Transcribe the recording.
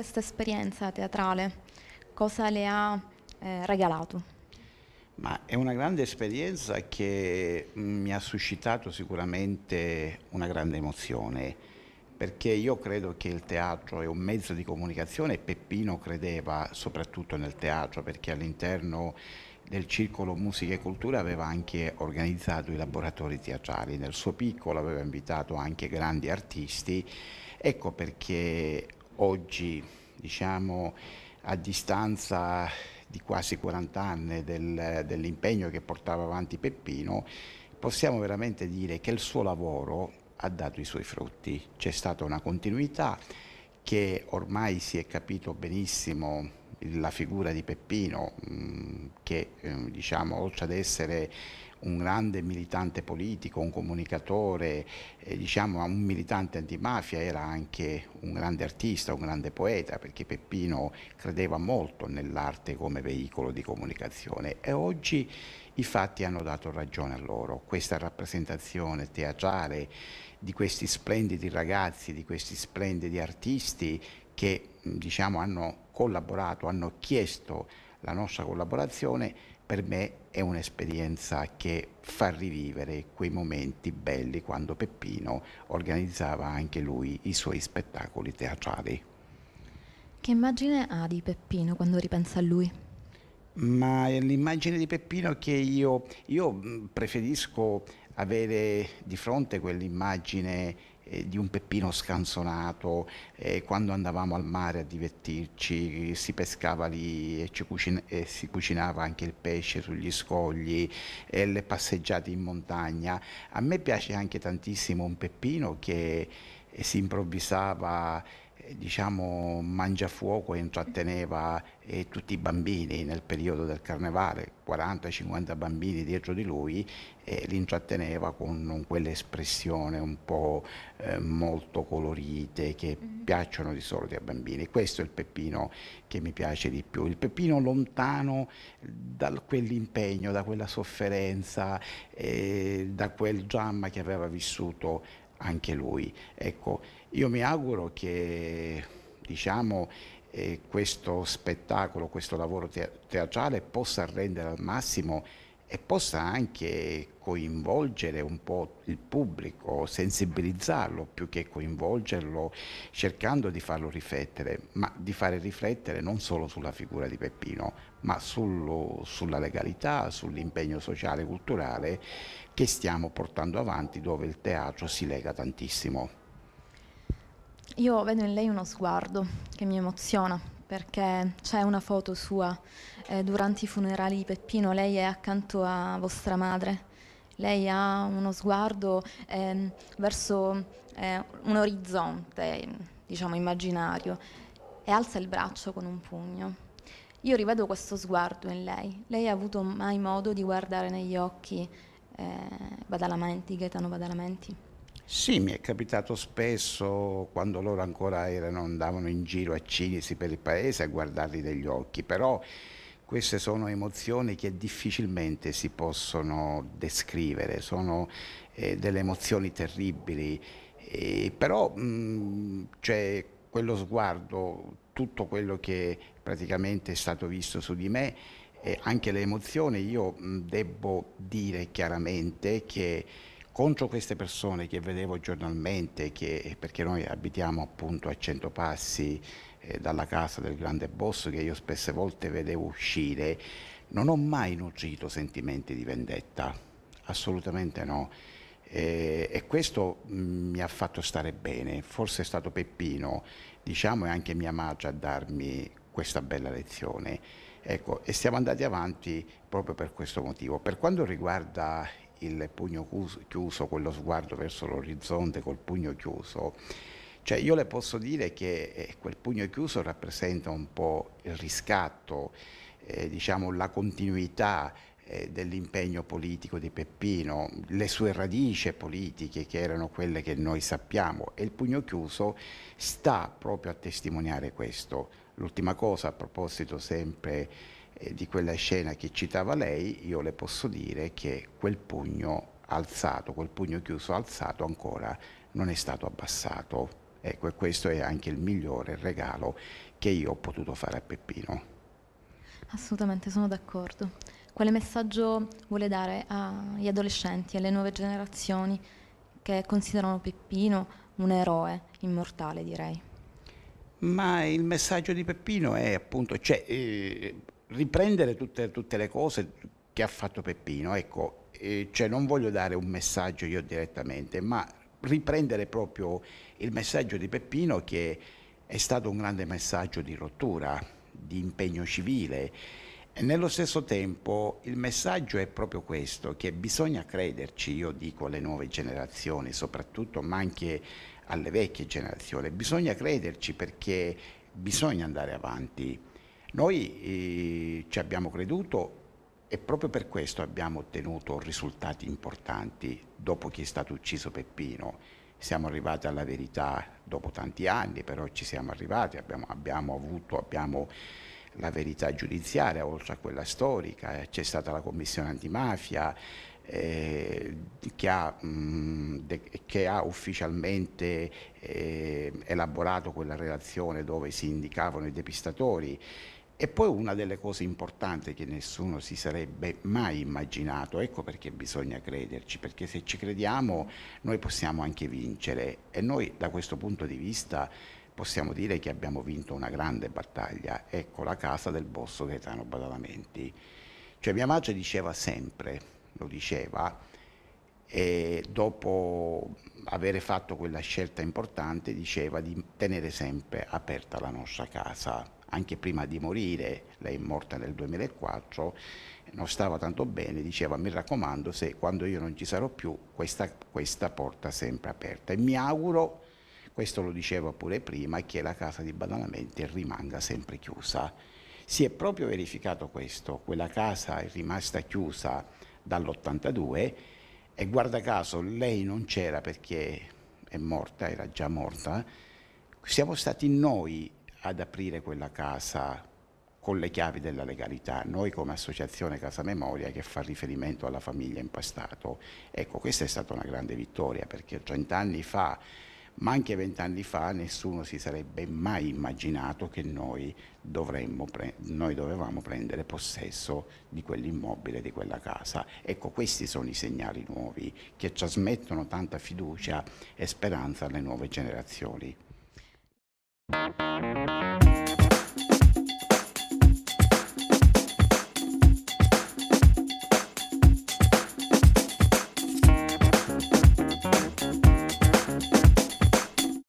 questa esperienza teatrale? Cosa le ha eh, regalato? Ma è una grande esperienza che mm, mi ha suscitato sicuramente una grande emozione, perché io credo che il teatro è un mezzo di comunicazione e Peppino credeva soprattutto nel teatro, perché all'interno del Circolo Musica e Cultura aveva anche organizzato i laboratori teatrali, nel suo piccolo aveva invitato anche grandi artisti, ecco perché oggi, diciamo, a distanza di quasi 40 anni del, dell'impegno che portava avanti Peppino, possiamo veramente dire che il suo lavoro ha dato i suoi frutti. C'è stata una continuità che ormai si è capito benissimo la figura di Peppino, mm, che ehm, diciamo, oltre ad essere un grande militante politico, un comunicatore, eh, diciamo un militante antimafia, era anche un grande artista, un grande poeta, perché Peppino credeva molto nell'arte come veicolo di comunicazione e oggi i fatti hanno dato ragione a loro. Questa rappresentazione teatrale di questi splendidi ragazzi, di questi splendidi artisti che diciamo, hanno collaborato, hanno chiesto la nostra collaborazione, per me è un'esperienza che fa rivivere quei momenti belli quando Peppino organizzava anche lui i suoi spettacoli teatrali. Che immagine ha di Peppino quando ripensa a lui? Ma l'immagine di Peppino che io, io preferisco avere di fronte quell'immagine eh, di un peppino scanzonato, eh, quando andavamo al mare a divertirci si pescava lì e, cucina e si cucinava anche il pesce sugli scogli, eh, le passeggiate in montagna. A me piace anche tantissimo un peppino che eh, si improvvisava diciamo, mangiafuoco e intratteneva eh, tutti i bambini nel periodo del carnevale, 40-50 bambini dietro di lui, e li intratteneva con quell'espressione un po' eh, molto colorite che mm-hmm. piacciono di solito ai bambini. Questo è il Peppino che mi piace di più, il Peppino lontano da quell'impegno, da quella sofferenza, eh, da quel dramma che aveva vissuto anche lui. Ecco, io mi auguro che diciamo, eh, questo spettacolo, questo lavoro te teatrale possa rendere al massimo e possa anche coinvolgere un po' il pubblico, sensibilizzarlo più che coinvolgerlo, cercando di farlo riflettere, ma di fare riflettere non solo sulla figura di Peppino, ma sullo, sulla legalità, sull'impegno sociale e culturale che stiamo portando avanti, dove il teatro si lega tantissimo. Io vedo in lei uno sguardo che mi emoziona, perché c'è una foto sua eh, durante i funerali di Peppino, lei è accanto a vostra madre, lei ha uno sguardo eh, verso eh, un orizzonte, diciamo, immaginario, e alza il braccio con un pugno. Io rivedo questo sguardo in lei. Lei ha avuto mai modo di guardare negli occhi eh, Badalamenti, Gaetano Badalamenti? Sì, mi è capitato spesso quando loro ancora erano, andavano in giro a cinesi per il paese a guardarli negli occhi, però queste sono emozioni che difficilmente si possono descrivere, sono eh, delle emozioni terribili, eh, però mh, mm, c'è quello sguardo, tutto quello che praticamente è stato visto su di me, eh, anche le emozioni, io mh, mm, debbo dire chiaramente che contro queste persone che vedevo giornalmente, che, perché noi abitiamo appunto a 100 passi eh, dalla casa del grande boss che io spesse volte vedevo uscire, non ho mai nutrito sentimenti di vendetta, assolutamente no. E, eh, e questo mh, mm, mi ha fatto stare bene, forse è stato Peppino, diciamo, e anche mia madre a darmi questa bella lezione. Ecco, e siamo andati avanti proprio per questo motivo. Per quanto riguarda il pugno chiuso, quello sguardo verso l'orizzonte col pugno chiuso, cioè io le posso dire che eh, quel pugno chiuso rappresenta un po' il riscatto, eh, diciamo la continuità eh, dell'impegno politico di Peppino, le sue radici politiche che erano quelle che noi sappiamo e il pugno chiuso sta proprio a testimoniare questo. L'ultima cosa a proposito sempre eh, di quella scena che citava lei, io le posso dire che quel pugno alzato, quel pugno chiuso alzato ancora non è stato abbassato. Ecco, e questo è anche il migliore regalo che io ho potuto fare a Peppino. Assolutamente, sono d'accordo. Quale messaggio vuole dare agli adolescenti, alle nuove generazioni che considerano Peppino un eroe immortale, direi? Ma il messaggio di Peppino è appunto, cioè, eh, riprendere tutte, tutte le cose che ha fatto Peppino, ecco, eh, cioè non voglio dare un messaggio io direttamente, ma riprendere proprio il messaggio di Peppino che è stato un grande messaggio di rottura, di impegno civile. E nello stesso tempo il messaggio è proprio questo, che bisogna crederci, io dico alle nuove generazioni soprattutto, ma anche alle vecchie generazioni, bisogna crederci perché bisogna andare avanti. Noi eh, ci abbiamo creduto e proprio per questo abbiamo ottenuto risultati importanti dopo che è stato ucciso Peppino. Siamo arrivati alla verità dopo tanti anni, però ci siamo arrivati, abbiamo, abbiamo avuto, abbiamo la verità giudiziaria oltre a quella storica, c'è stata la commissione antimafia, eh, che, ha, mh, mm, de, che, ha, ufficialmente eh, elaborato quella relazione dove si indicavano i depistatori e poi una delle cose importanti che nessuno si sarebbe mai immaginato, ecco perché bisogna crederci, perché se ci crediamo noi possiamo anche vincere e noi da questo punto di vista possiamo dire che abbiamo vinto una grande battaglia, ecco la casa del bosso Gaetano Badalamenti. Cioè mia madre diceva sempre, lo diceva, e dopo aver fatto quella scelta importante diceva di tenere sempre aperta la nostra casa anche prima di morire, lei è morta nel 2004, non stava tanto bene, diceva mi raccomando se quando io non ci sarò più questa, questa porta sempre aperta e mi auguro, questo lo diceva pure prima, che la casa di Badalamenti rimanga sempre chiusa. Si è proprio verificato questo, quella casa è rimasta chiusa dall'82 e guarda caso lei non c'era perché è morta, era già morta, siamo stati noi ad aprire quella casa con le chiavi della legalità, noi come associazione Casa Memoria che fa riferimento alla famiglia impastato. Ecco, questa è stata una grande vittoria perché 30 anni fa, ma anche 20 anni fa, nessuno si sarebbe mai immaginato che noi, pre noi dovevamo prendere possesso di quell'immobile, di quella casa. Ecco, questi sono i segnali nuovi che trasmettono tanta fiducia e speranza alle nuove generazioni.